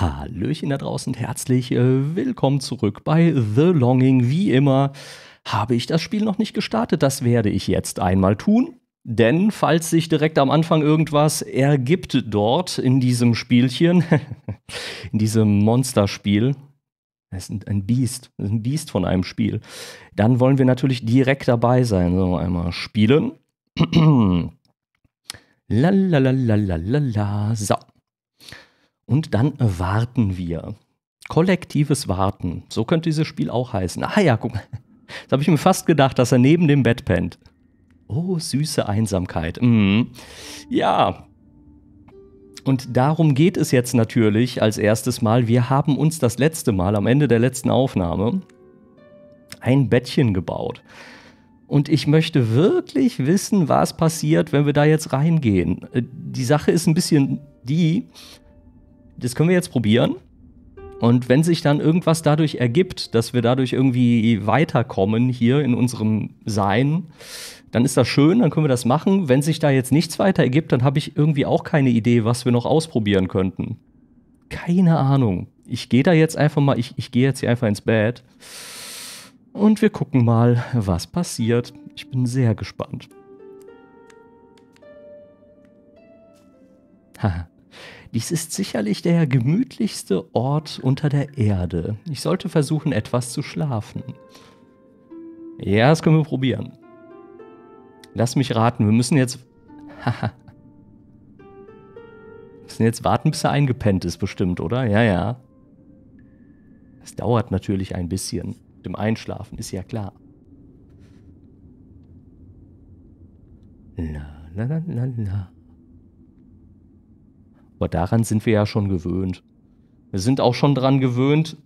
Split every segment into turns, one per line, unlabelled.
Hallöchen da draußen und herzlich äh, willkommen zurück bei The Longing. Wie immer habe ich das Spiel noch nicht gestartet. Das werde ich jetzt einmal tun. Denn falls sich direkt am Anfang irgendwas ergibt dort in diesem Spielchen, in diesem Monsterspiel, das ist ein Biest, ist ein Biest von einem Spiel, dann wollen wir natürlich direkt dabei sein. So, einmal spielen. la la. So und dann warten wir. Kollektives Warten. So könnte dieses Spiel auch heißen. Ah ja, guck mal. Das habe ich mir fast gedacht, dass er neben dem Bett pennt. Oh, süße Einsamkeit. Mm. Ja. Und darum geht es jetzt natürlich als erstes Mal. Wir haben uns das letzte Mal, am Ende der letzten Aufnahme, ein Bettchen gebaut. Und ich möchte wirklich wissen, was passiert, wenn wir da jetzt reingehen. Äh, die Sache ist ein bisschen die, das können wir jetzt probieren. Und wenn sich dann irgendwas dadurch ergibt, dass wir dadurch irgendwie weiterkommen hier in unserem Sein, dann ist das schön, dann können wir das machen. Wenn sich da jetzt nichts weiter ergibt, dann habe ich irgendwie auch keine Idee, was wir noch ausprobieren könnten. Keine Ahnung. Ich gehe da jetzt einfach mal, ich, ich gehe jetzt hier einfach ins Bett. Und wir gucken mal, was passiert. Ich bin sehr gespannt. Haha. Dies ist sicherlich der gemütlichste Ort unter der Erde. Ich sollte versuchen, etwas zu schlafen. Ja, das können wir probieren. Lass mich raten, wir müssen jetzt... Haha. müssen jetzt warten, bis er eingepennt ist, bestimmt, oder? Ja, ja. Es dauert natürlich ein bisschen. Mit dem Einschlafen, ist ja klar. La, la, la, la, la. Aber daran sind wir ja schon gewöhnt. Wir sind auch schon daran gewöhnt,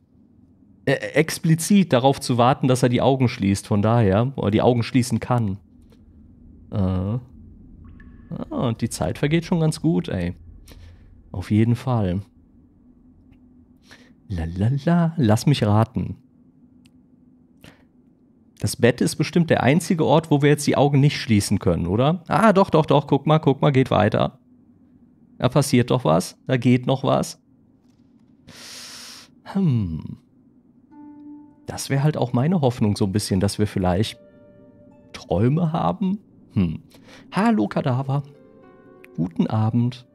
äh, explizit darauf zu warten, dass er die Augen schließt, von daher, oder die Augen schließen kann. Äh. Ah, und die Zeit vergeht schon ganz gut, ey. Auf jeden Fall. Lalala, lass mich raten. Das Bett ist bestimmt der einzige Ort, wo wir jetzt die Augen nicht schließen können, oder? Ah, doch, doch, doch, guck mal, guck mal, geht weiter. Da passiert doch was, da geht noch was. Hm. Das wäre halt auch meine Hoffnung so ein bisschen, dass wir vielleicht Träume haben. Hm. Hallo Kadaver. Guten Abend.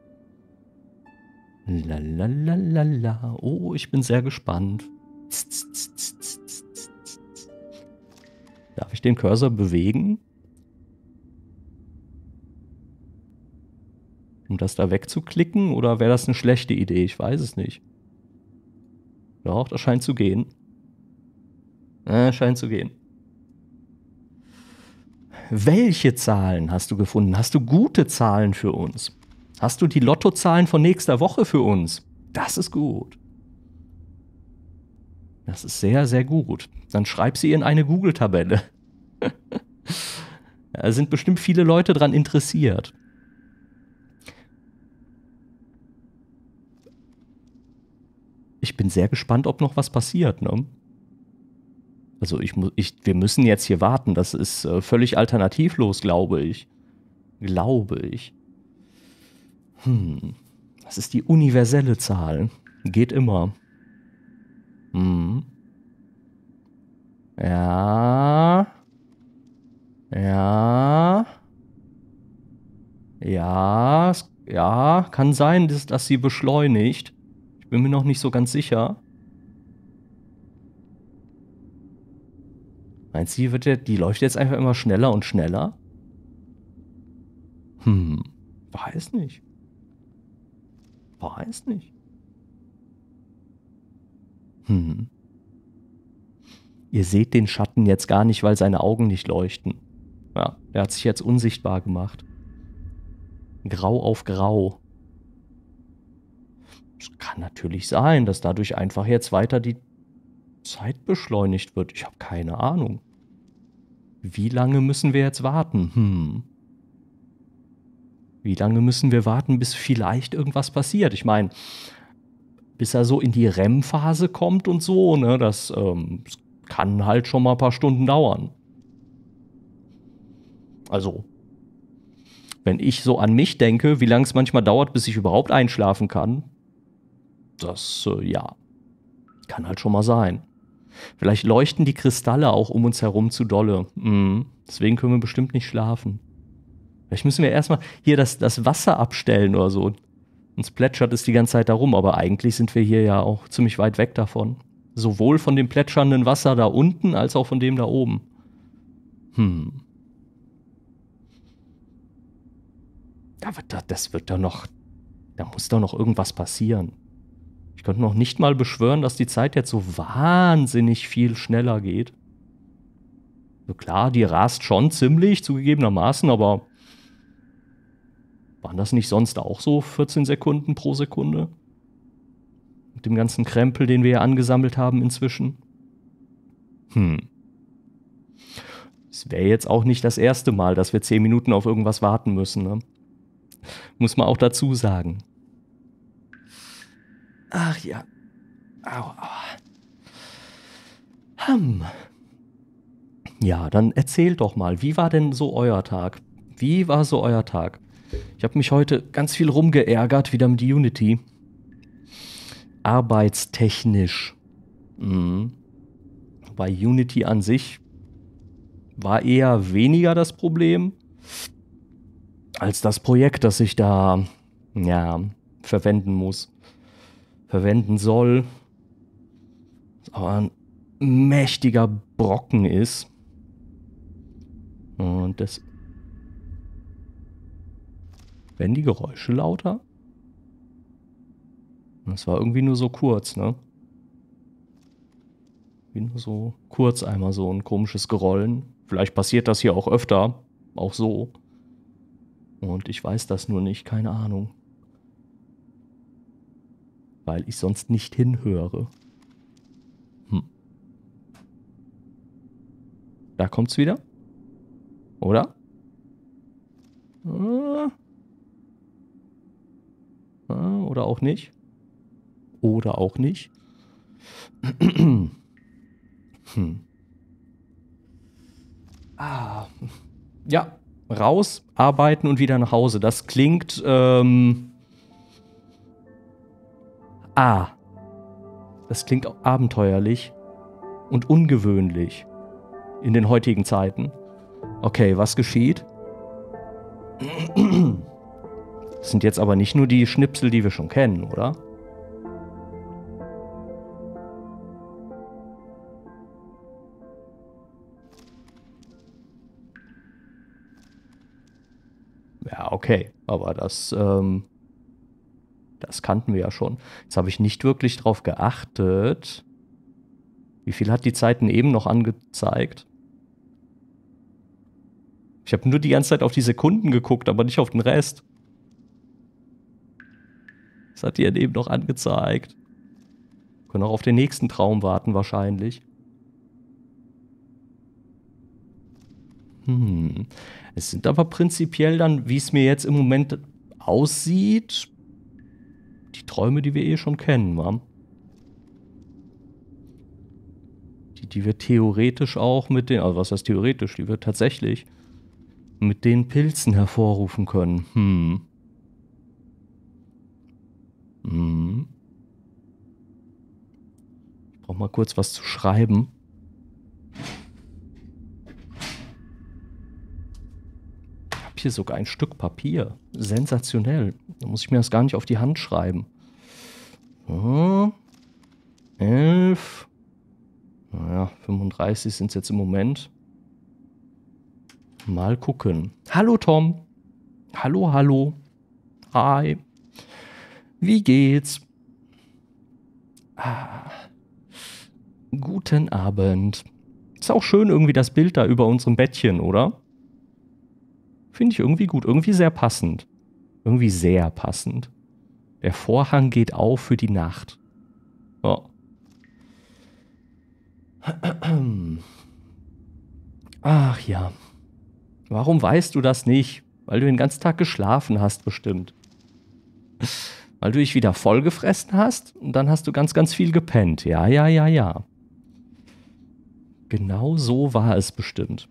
La la la la la. Oh, ich bin sehr gespannt. Darf ich den Cursor bewegen? um das da wegzuklicken? Oder wäre das eine schlechte Idee? Ich weiß es nicht. Doch, das scheint zu gehen. Äh, scheint zu gehen. Welche Zahlen hast du gefunden? Hast du gute Zahlen für uns? Hast du die Lottozahlen von nächster Woche für uns? Das ist gut. Das ist sehr, sehr gut. Dann schreib sie in eine Google-Tabelle. da sind bestimmt viele Leute dran interessiert. ich bin sehr gespannt, ob noch was passiert. Ne? Also ich, ich, wir müssen jetzt hier warten. Das ist äh, völlig alternativlos, glaube ich. Glaube ich. Hm. Das ist die universelle Zahl. Geht immer. Hm. Ja. Ja. Ja. Ja. Kann sein, dass, dass sie beschleunigt. Ich bin mir noch nicht so ganz sicher. Meinst du, die, wird ja, die läuft jetzt einfach immer schneller und schneller? Hm, weiß nicht. Weiß nicht. Hm. Ihr seht den Schatten jetzt gar nicht, weil seine Augen nicht leuchten. Ja, er hat sich jetzt unsichtbar gemacht. Grau auf grau. Es kann natürlich sein, dass dadurch einfach jetzt weiter die Zeit beschleunigt wird. Ich habe keine Ahnung. Wie lange müssen wir jetzt warten? Hm. Wie lange müssen wir warten, bis vielleicht irgendwas passiert? Ich meine, bis er so in die REM-Phase kommt und so, ne, das ähm, kann halt schon mal ein paar Stunden dauern. Also, wenn ich so an mich denke, wie lange es manchmal dauert, bis ich überhaupt einschlafen kann, das, äh, ja, kann halt schon mal sein. Vielleicht leuchten die Kristalle auch um uns herum zu dolle. Mhm. Deswegen können wir bestimmt nicht schlafen. Vielleicht müssen wir erstmal hier das, das Wasser abstellen oder so. Uns plätschert es die ganze Zeit darum, aber eigentlich sind wir hier ja auch ziemlich weit weg davon. Sowohl von dem plätschernden Wasser da unten als auch von dem da oben. Hm. Da wird da, das wird da noch. Da muss doch noch irgendwas passieren. Ich könnte noch nicht mal beschwören, dass die Zeit jetzt so wahnsinnig viel schneller geht. So klar, die rast schon ziemlich, zugegebenermaßen, aber waren das nicht sonst auch so 14 Sekunden pro Sekunde? Mit dem ganzen Krempel, den wir ja angesammelt haben inzwischen. Hm. Es wäre jetzt auch nicht das erste Mal, dass wir 10 Minuten auf irgendwas warten müssen. Ne? Muss man auch dazu sagen. Ach ja. Au, au. Hm. Ja, dann erzählt doch mal, wie war denn so euer Tag? Wie war so euer Tag? Ich habe mich heute ganz viel rumgeärgert, wieder mit Unity. Arbeitstechnisch. Mhm. Bei Unity an sich war eher weniger das Problem als das Projekt, das ich da ja, verwenden muss verwenden soll, aber ein mächtiger Brocken ist. Und das... Werden die Geräusche lauter? Das war irgendwie nur so kurz, ne? Wie nur so kurz einmal so ein komisches Gerollen. Vielleicht passiert das hier auch öfter. Auch so. Und ich weiß das nur nicht, keine Ahnung weil ich sonst nicht hinhöre. Hm. Da kommt's wieder. Oder? Ah. Ah, oder auch nicht. Oder auch nicht. Hm. Ah. Ja, raus, arbeiten und wieder nach Hause. Das klingt ähm, A. Das klingt abenteuerlich und ungewöhnlich in den heutigen Zeiten. Okay, was geschieht? Das sind jetzt aber nicht nur die Schnipsel, die wir schon kennen, oder? Ja, okay, aber das ähm das kannten wir ja schon. Jetzt habe ich nicht wirklich drauf geachtet. Wie viel hat die Zeiten eben noch angezeigt? Ich habe nur die ganze Zeit auf die Sekunden geguckt, aber nicht auf den Rest. Was hat die denn eben noch angezeigt. Wir können auch auf den nächsten Traum warten wahrscheinlich. Hm. Es sind aber prinzipiell dann, wie es mir jetzt im Moment aussieht, Träume, die wir eh schon kennen, Mom. Die, die wir theoretisch auch mit den, also was heißt theoretisch, die wir tatsächlich mit den Pilzen hervorrufen können. Hm. Hm. Ich brauche mal kurz was zu schreiben. Ich habe hier sogar ein Stück Papier. Sensationell. Da muss ich mir das gar nicht auf die Hand schreiben. 11. Hm? Naja, 35 sind es jetzt im Moment. Mal gucken. Hallo Tom. Hallo, hallo. Hi. Wie geht's? Ah. Guten Abend. Ist auch schön irgendwie das Bild da über unserem Bettchen, oder? Finde ich irgendwie gut, irgendwie sehr passend. Irgendwie sehr passend. Der Vorhang geht auf für die Nacht. Oh. Ach ja. Warum weißt du das nicht? Weil du den ganzen Tag geschlafen hast, bestimmt. Weil du dich wieder vollgefressen hast und dann hast du ganz, ganz viel gepennt. Ja, ja, ja, ja. Genau so war es bestimmt.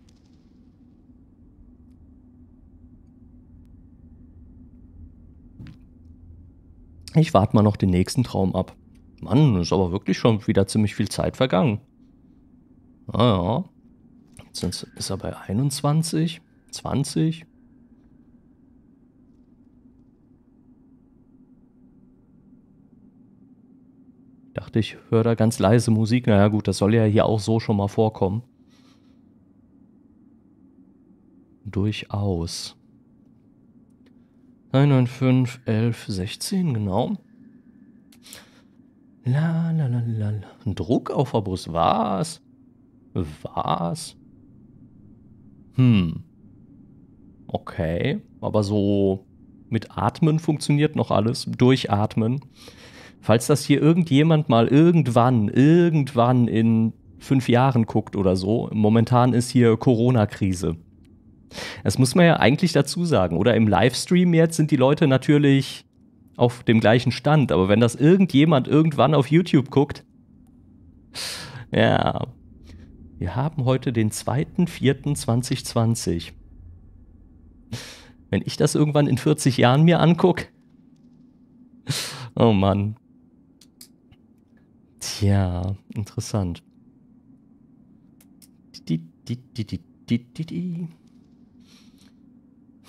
Ich warte mal noch den nächsten Traum ab. Mann, ist aber wirklich schon wieder ziemlich viel Zeit vergangen. Naja. Ah Jetzt ist er bei 21, 20. Dachte ich, höre da ganz leise Musik. Naja, gut, das soll ja hier auch so schon mal vorkommen. Durchaus. 395, 11, 16, genau. La, la, la, la, la. Druck auf der Brust, was? Was? Hm. Okay, aber so mit Atmen funktioniert noch alles, durchatmen. Falls das hier irgendjemand mal irgendwann, irgendwann in fünf Jahren guckt oder so, momentan ist hier Corona-Krise. Das muss man ja eigentlich dazu sagen. Oder im Livestream jetzt sind die Leute natürlich auf dem gleichen Stand. Aber wenn das irgendjemand irgendwann auf YouTube guckt. Ja. Wir haben heute den 2.4.2020. Wenn ich das irgendwann in 40 Jahren mir angucke. Oh Mann. Tja, interessant. Die, die, die, die, die, die, die.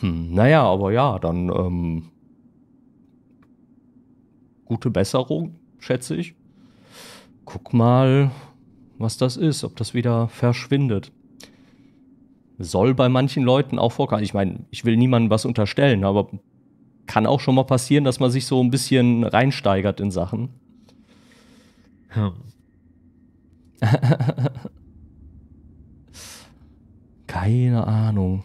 Hm, naja, aber ja, dann ähm, gute Besserung, schätze ich. Guck mal, was das ist, ob das wieder verschwindet. Soll bei manchen Leuten auch vorkommen. Ich meine, ich will niemandem was unterstellen, aber kann auch schon mal passieren, dass man sich so ein bisschen reinsteigert in Sachen. Hm. Keine Ahnung.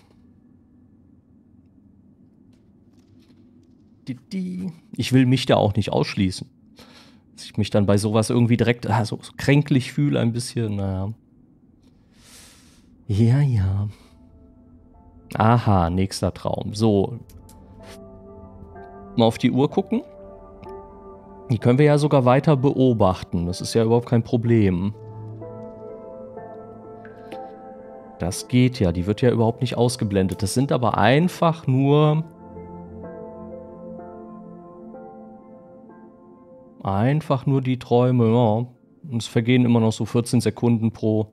Ich will mich da auch nicht ausschließen. Dass ich mich dann bei sowas irgendwie direkt ah, so, so kränklich fühle ein bisschen. Naja. Ja, ja. Aha, nächster Traum. So. Mal auf die Uhr gucken. Die können wir ja sogar weiter beobachten. Das ist ja überhaupt kein Problem. Das geht ja. Die wird ja überhaupt nicht ausgeblendet. Das sind aber einfach nur Einfach nur die Träume, ja. Und es vergehen immer noch so 14 Sekunden pro,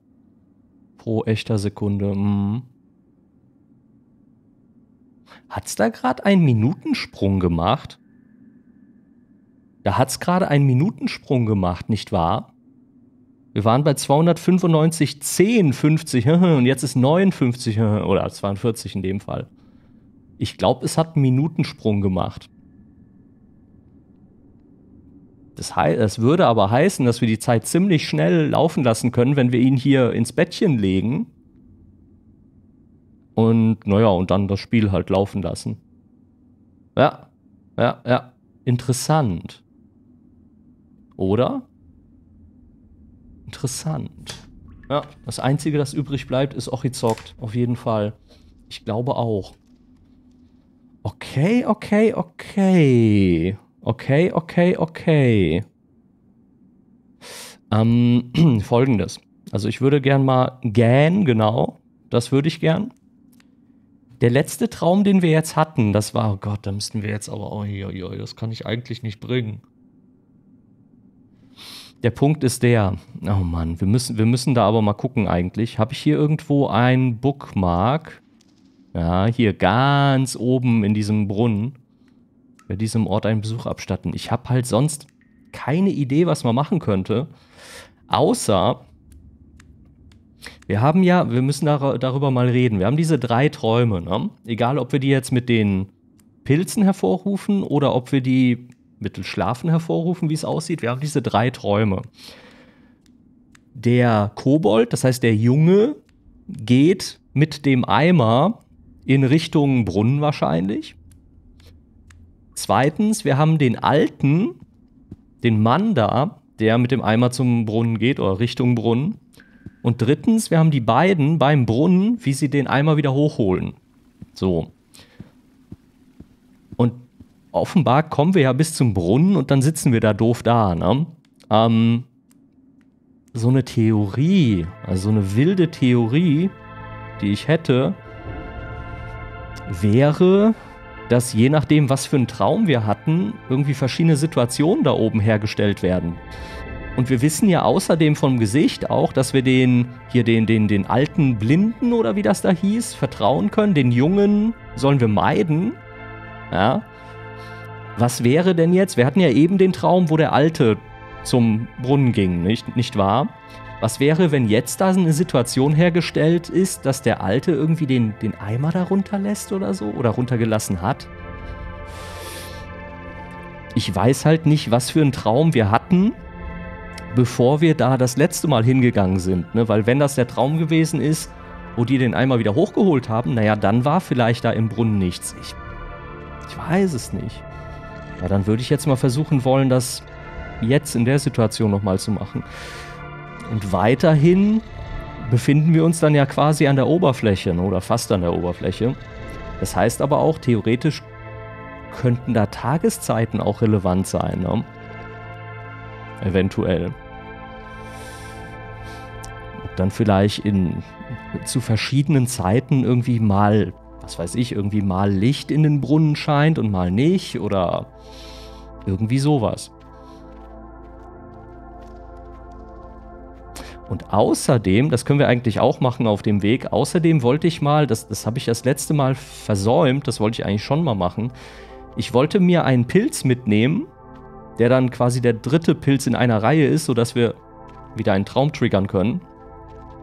pro echter Sekunde. Mhm. es da gerade einen Minutensprung gemacht? Da hat es gerade einen Minutensprung gemacht, nicht wahr? Wir waren bei 295, 10, 50 und jetzt ist 59 oder 42 in dem Fall. Ich glaube, es hat einen Minutensprung gemacht. Das, das würde aber heißen, dass wir die Zeit ziemlich schnell laufen lassen können, wenn wir ihn hier ins Bettchen legen. Und naja, und dann das Spiel halt laufen lassen. Ja, ja, ja. Interessant. Oder? Interessant. Ja, das Einzige, das übrig bleibt, ist Ochizokt. Auf jeden Fall. Ich glaube auch. Okay, okay, okay. Okay, okay, okay. Ähm, Folgendes. Also ich würde gern mal gähn, genau. Das würde ich gern. Der letzte Traum, den wir jetzt hatten, das war, oh Gott, da müssten wir jetzt aber, oh, oh, oh, das kann ich eigentlich nicht bringen. Der Punkt ist der, oh Mann, wir müssen, wir müssen da aber mal gucken eigentlich. Habe ich hier irgendwo ein Bookmark? Ja, hier ganz oben in diesem Brunnen bei diesem Ort einen Besuch abstatten. Ich habe halt sonst keine Idee, was man machen könnte. Außer, wir haben ja, wir müssen dar darüber mal reden. Wir haben diese drei Träume, ne? Egal, ob wir die jetzt mit den Pilzen hervorrufen oder ob wir die mit dem Schlafen hervorrufen, wie es aussieht. Wir haben diese drei Träume. Der Kobold, das heißt der Junge, geht mit dem Eimer in Richtung Brunnen wahrscheinlich. Zweitens, wir haben den Alten, den Mann da, der mit dem Eimer zum Brunnen geht oder Richtung Brunnen. Und drittens, wir haben die beiden beim Brunnen, wie sie den Eimer wieder hochholen. So. Und offenbar kommen wir ja bis zum Brunnen und dann sitzen wir da doof da. Ne? Ähm, so eine Theorie, also so eine wilde Theorie, die ich hätte, wäre, dass je nachdem, was für einen Traum wir hatten, irgendwie verschiedene Situationen da oben hergestellt werden. Und wir wissen ja außerdem vom Gesicht auch, dass wir den hier den, den, den alten Blinden oder wie das da hieß, vertrauen können. Den Jungen sollen wir meiden. Ja. Was wäre denn jetzt? Wir hatten ja eben den Traum, wo der Alte zum Brunnen ging, nicht, nicht wahr? Was wäre, wenn jetzt da eine Situation hergestellt ist, dass der Alte irgendwie den, den Eimer da runterlässt oder so? Oder runtergelassen hat? Ich weiß halt nicht, was für einen Traum wir hatten, bevor wir da das letzte Mal hingegangen sind. Ne? Weil wenn das der Traum gewesen ist, wo die den Eimer wieder hochgeholt haben, naja, dann war vielleicht da im Brunnen nichts. Ich, ich weiß es nicht. Ja, dann würde ich jetzt mal versuchen wollen, das jetzt in der Situation nochmal zu machen. Und weiterhin befinden wir uns dann ja quasi an der Oberfläche ne, oder fast an der Oberfläche. Das heißt aber auch, theoretisch könnten da Tageszeiten auch relevant sein. Ne? Eventuell. Ob dann vielleicht in, zu verschiedenen Zeiten irgendwie mal, was weiß ich, irgendwie mal Licht in den Brunnen scheint und mal nicht oder irgendwie sowas. Und außerdem, das können wir eigentlich auch machen auf dem Weg, außerdem wollte ich mal, das, das habe ich das letzte Mal versäumt, das wollte ich eigentlich schon mal machen, ich wollte mir einen Pilz mitnehmen, der dann quasi der dritte Pilz in einer Reihe ist, sodass wir wieder einen Traum triggern können.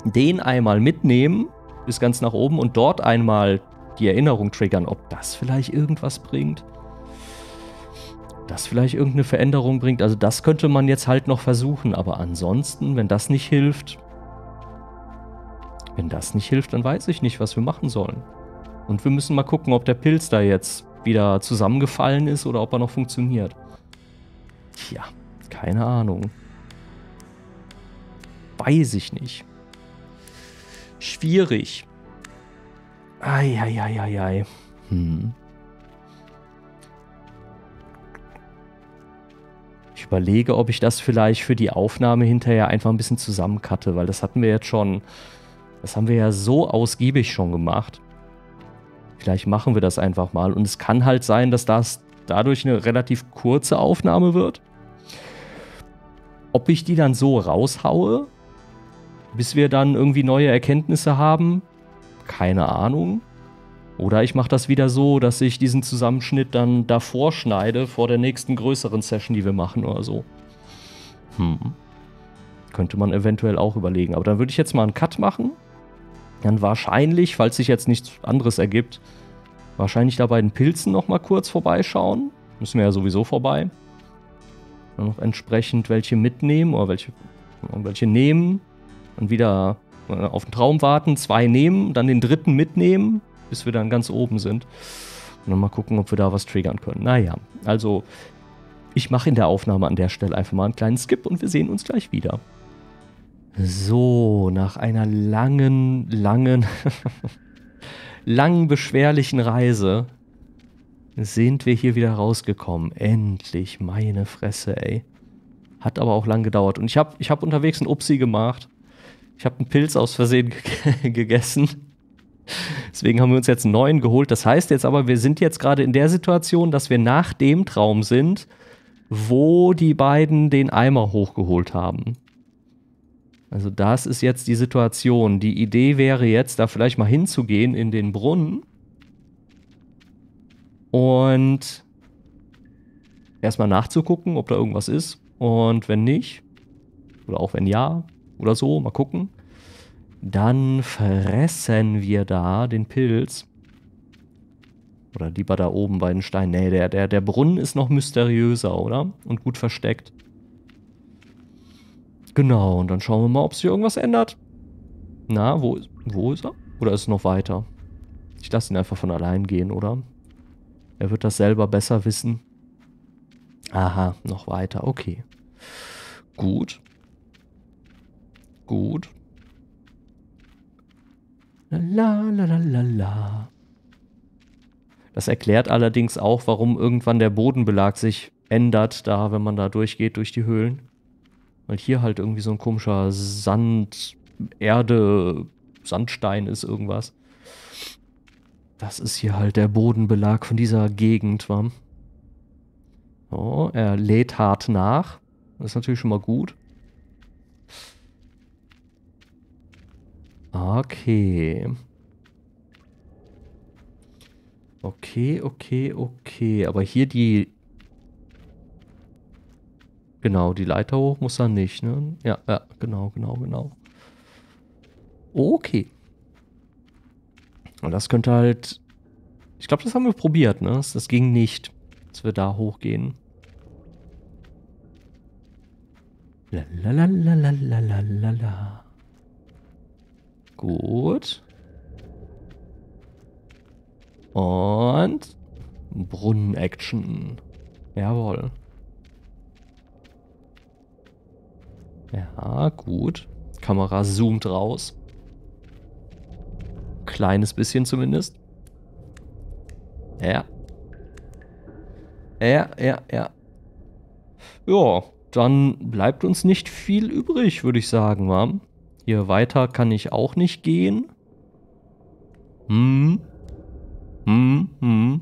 Den einmal mitnehmen bis ganz nach oben und dort einmal die Erinnerung triggern, ob das vielleicht irgendwas bringt das vielleicht irgendeine Veränderung bringt. Also das könnte man jetzt halt noch versuchen, aber ansonsten, wenn das nicht hilft, wenn das nicht hilft, dann weiß ich nicht, was wir machen sollen. Und wir müssen mal gucken, ob der Pilz da jetzt wieder zusammengefallen ist oder ob er noch funktioniert. Tja, keine Ahnung. Weiß ich nicht. Schwierig. Eieieiei. Hm. Ich überlege, ob ich das vielleicht für die Aufnahme hinterher einfach ein bisschen zusammencutte, weil das hatten wir jetzt schon, das haben wir ja so ausgiebig schon gemacht. Vielleicht machen wir das einfach mal und es kann halt sein, dass das dadurch eine relativ kurze Aufnahme wird. Ob ich die dann so raushaue, bis wir dann irgendwie neue Erkenntnisse haben, keine Ahnung. Oder ich mache das wieder so, dass ich diesen Zusammenschnitt dann davor schneide, vor der nächsten größeren Session, die wir machen oder so. Hm. Könnte man eventuell auch überlegen. Aber dann würde ich jetzt mal einen Cut machen. Dann wahrscheinlich, falls sich jetzt nichts anderes ergibt, wahrscheinlich da bei den Pilzen nochmal kurz vorbeischauen. Müssen wir ja sowieso vorbei. Dann noch entsprechend welche mitnehmen oder welche, welche nehmen. Dann wieder äh, auf den Traum warten, zwei nehmen, dann den dritten mitnehmen bis wir dann ganz oben sind. Und dann mal gucken, ob wir da was triggern können. Naja, also ich mache in der Aufnahme an der Stelle einfach mal einen kleinen Skip und wir sehen uns gleich wieder. So, nach einer langen, langen, langen, beschwerlichen Reise sind wir hier wieder rausgekommen. Endlich, meine Fresse, ey. Hat aber auch lang gedauert. Und ich habe ich hab unterwegs ein Upsi gemacht. Ich habe einen Pilz aus Versehen gegessen. Deswegen haben wir uns jetzt einen neuen geholt. Das heißt jetzt aber, wir sind jetzt gerade in der Situation, dass wir nach dem Traum sind, wo die beiden den Eimer hochgeholt haben. Also das ist jetzt die Situation. Die Idee wäre jetzt, da vielleicht mal hinzugehen in den Brunnen und erstmal nachzugucken, ob da irgendwas ist. Und wenn nicht, oder auch wenn ja, oder so, mal gucken. Dann fressen wir da den Pilz. Oder lieber da oben bei den Steinen. Nee, der, der, der Brunnen ist noch mysteriöser, oder? Und gut versteckt. Genau, und dann schauen wir mal, ob sich irgendwas ändert. Na, wo, wo ist er? Oder ist es noch weiter? Ich lasse ihn einfach von allein gehen, oder? Er wird das selber besser wissen. Aha, noch weiter. Okay. Gut. Gut. La la la la la. Das erklärt allerdings auch, warum irgendwann der Bodenbelag sich ändert, da wenn man da durchgeht durch die Höhlen. Weil hier halt irgendwie so ein komischer Sand, Erde, Sandstein ist irgendwas. Das ist hier halt der Bodenbelag von dieser Gegend, warm. So, oh, er lädt hart nach. Das ist natürlich schon mal gut. Okay. Okay, okay, okay. Aber hier die... Genau, die Leiter hoch muss er nicht, ne? Ja, ja, genau, genau, genau. Okay. Und das könnte halt... Ich glaube, das haben wir probiert, ne? Das ging nicht, dass wir da hochgehen. La la la la la la la. Gut. Und Brunnen-Action. Jawohl. Ja, gut. Kamera zoomt raus. Kleines bisschen zumindest. Ja. Ja, ja, ja. Ja, dann bleibt uns nicht viel übrig, würde ich sagen, Mom. Hier weiter kann ich auch nicht gehen. Hm. Hm, hm.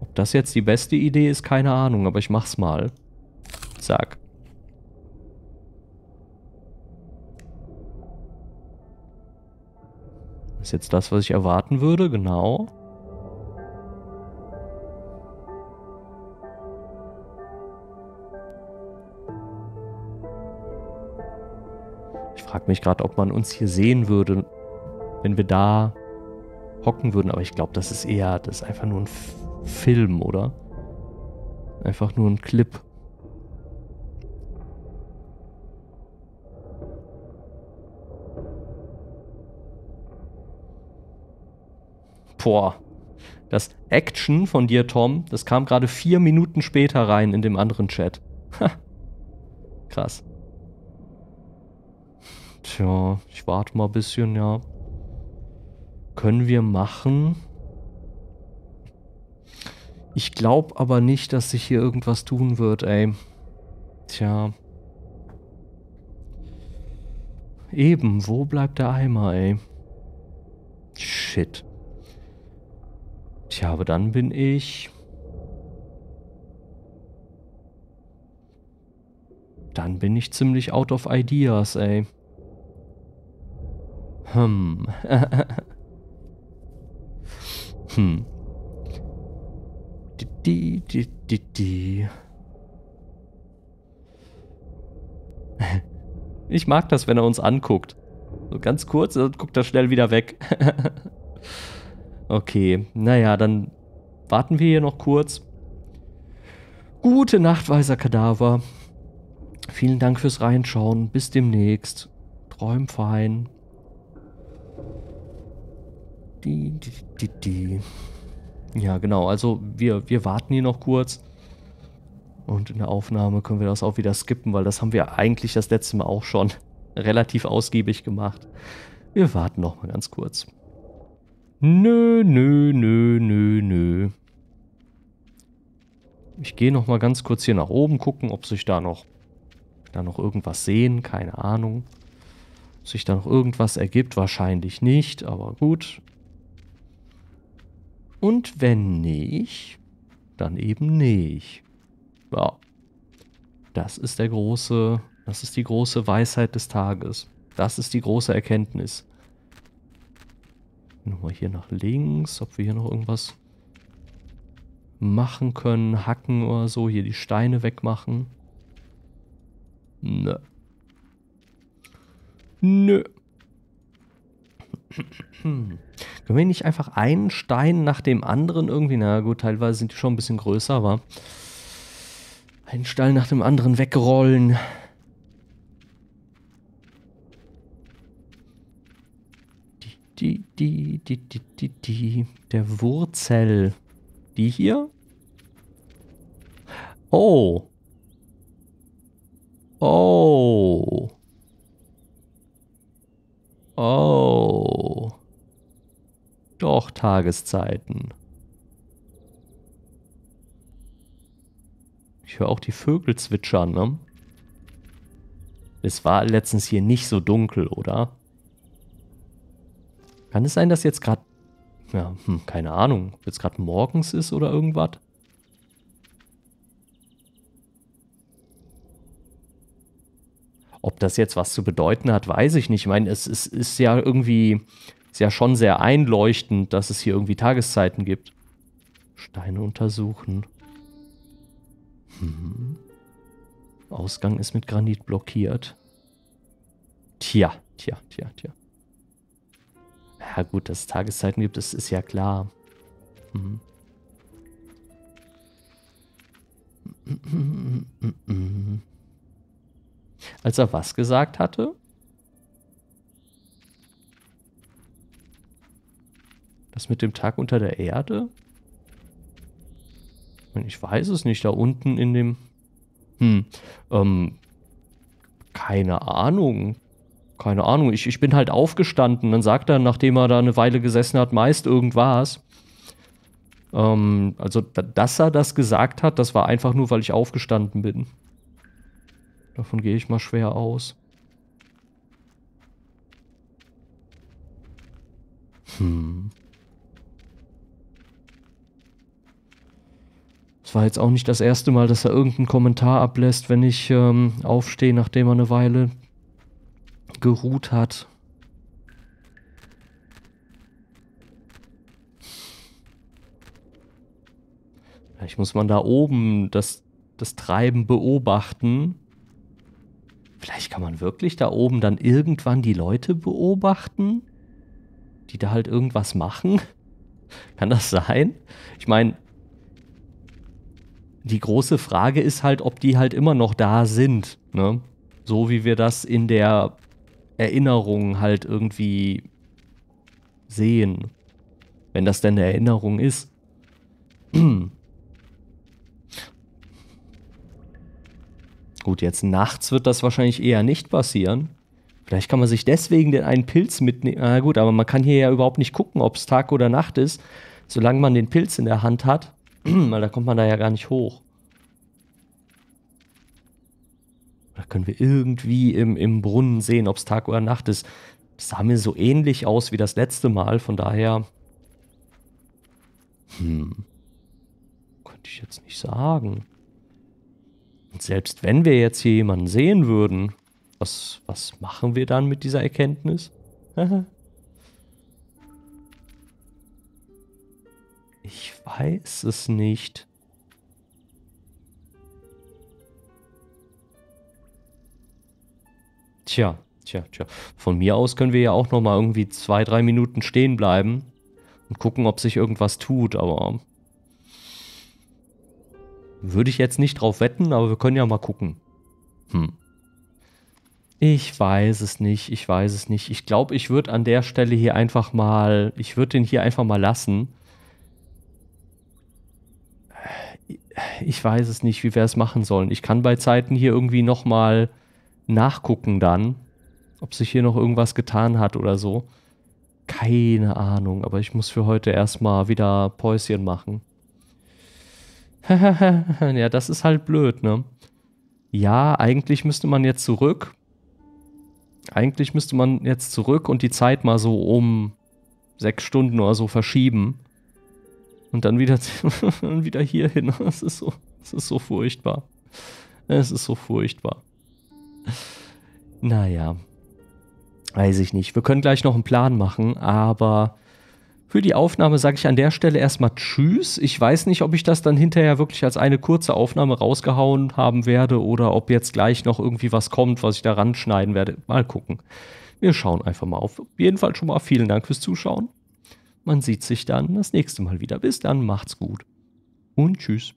Ob das jetzt die beste Idee ist, keine Ahnung, aber ich mach's mal. Zack. Ist jetzt das, was ich erwarten würde, genau. frage mich gerade, ob man uns hier sehen würde, wenn wir da hocken würden. Aber ich glaube, das ist eher, das ist einfach nur ein F Film, oder? Einfach nur ein Clip. Boah. Das Action von dir, Tom, das kam gerade vier Minuten später rein in dem anderen Chat. Krass. Tja, ich warte mal ein bisschen, ja. Können wir machen. Ich glaube aber nicht, dass sich hier irgendwas tun wird, ey. Tja. Eben, wo bleibt der Eimer, ey? Shit. Tja, aber dann bin ich... Dann bin ich ziemlich out of ideas, ey. Hm. hm. Die, die, die, die. Ich mag das, wenn er uns anguckt. So ganz kurz und guckt er schnell wieder weg. okay, naja, dann warten wir hier noch kurz. Gute Nacht, weiser Kadaver. Vielen Dank fürs Reinschauen. Bis demnächst. Träum fein. Die, die, die, die. Ja, genau. Also wir, wir warten hier noch kurz. Und in der Aufnahme können wir das auch wieder skippen, weil das haben wir eigentlich das letzte Mal auch schon relativ ausgiebig gemacht. Wir warten noch mal ganz kurz. Nö, nö, nö, nö, nö. Ich gehe noch mal ganz kurz hier nach oben gucken, ob sich da noch da noch irgendwas sehen, keine Ahnung. Ob sich da noch irgendwas ergibt, wahrscheinlich nicht, aber gut. Und wenn nicht, dann eben nicht. Ja. Das ist der große, das ist die große Weisheit des Tages. Das ist die große Erkenntnis. Nochmal hier nach links, ob wir hier noch irgendwas machen können, hacken oder so, hier die Steine wegmachen. Nö. Nö. Hm können wir nicht einfach einen Stein nach dem anderen irgendwie, na gut, teilweise sind die schon ein bisschen größer, aber einen Stein nach dem anderen wegrollen. Die, die, die, die, die, die, die, der Wurzel. Die hier? Oh. Oh. Oh doch Tageszeiten. Ich höre auch die Vögel zwitschern, ne? Es war letztens hier nicht so dunkel, oder? Kann es sein, dass jetzt gerade... Ja, hm, keine Ahnung. Ob jetzt gerade morgens ist oder irgendwas? Ob das jetzt was zu bedeuten hat, weiß ich nicht. Ich meine, es, es ist ja irgendwie ist ja schon sehr einleuchtend, dass es hier irgendwie Tageszeiten gibt. Steine untersuchen. Hm. Ausgang ist mit Granit blockiert. Tja, tja, tja, tja. Ja gut, dass es Tageszeiten gibt, das ist ja klar. Hm. Als er was gesagt hatte? Das mit dem Tag unter der Erde? Ich weiß es nicht. Da unten in dem... Hm. Ähm, keine Ahnung. Keine Ahnung. Ich, ich bin halt aufgestanden. Dann sagt er, nachdem er da eine Weile gesessen hat, meist irgendwas. Ähm, also, dass er das gesagt hat, das war einfach nur, weil ich aufgestanden bin. Davon gehe ich mal schwer aus. Hm. Es war jetzt auch nicht das erste Mal, dass er irgendeinen Kommentar ablässt, wenn ich ähm, aufstehe, nachdem er eine Weile geruht hat. Vielleicht muss man da oben das, das Treiben beobachten. Vielleicht kann man wirklich da oben dann irgendwann die Leute beobachten, die da halt irgendwas machen. Kann das sein? Ich meine, die große Frage ist halt, ob die halt immer noch da sind. Ne? So wie wir das in der Erinnerung halt irgendwie sehen. Wenn das denn eine Erinnerung ist. Gut, jetzt nachts wird das wahrscheinlich eher nicht passieren. Vielleicht kann man sich deswegen den einen Pilz mitnehmen. Na gut, aber man kann hier ja überhaupt nicht gucken, ob es Tag oder Nacht ist, solange man den Pilz in der Hand hat. Weil da kommt man da ja gar nicht hoch. Da können wir irgendwie im, im Brunnen sehen, ob es Tag oder Nacht ist. Das sah mir so ähnlich aus wie das letzte Mal, von daher... Hm. Könnte ich jetzt nicht sagen. Und selbst wenn wir jetzt hier jemanden sehen würden, was, was machen wir dann mit dieser Erkenntnis? weiß es nicht. Tja, tja, tja. Von mir aus können wir ja auch noch mal irgendwie zwei, drei Minuten stehen bleiben und gucken, ob sich irgendwas tut, aber würde ich jetzt nicht drauf wetten, aber wir können ja mal gucken. Hm. Ich weiß es nicht, ich weiß es nicht. Ich glaube, ich würde an der Stelle hier einfach mal, ich würde den hier einfach mal lassen ich weiß es nicht, wie wir es machen sollen. Ich kann bei Zeiten hier irgendwie nochmal nachgucken dann, ob sich hier noch irgendwas getan hat oder so. Keine Ahnung, aber ich muss für heute erstmal wieder Päuschen machen. ja, das ist halt blöd, ne? Ja, eigentlich müsste man jetzt zurück. Eigentlich müsste man jetzt zurück und die Zeit mal so um sechs Stunden oder so verschieben. Und dann wieder, wieder hier hin. Es ist, so, ist so furchtbar. Es ist so furchtbar. Naja. Weiß ich nicht. Wir können gleich noch einen Plan machen, aber für die Aufnahme sage ich an der Stelle erstmal Tschüss. Ich weiß nicht, ob ich das dann hinterher wirklich als eine kurze Aufnahme rausgehauen haben werde oder ob jetzt gleich noch irgendwie was kommt, was ich da ranschneiden werde. Mal gucken. Wir schauen einfach mal auf. Auf jeden Fall schon mal vielen Dank fürs Zuschauen. Man sieht sich dann das nächste Mal wieder. Bis dann, macht's gut und tschüss.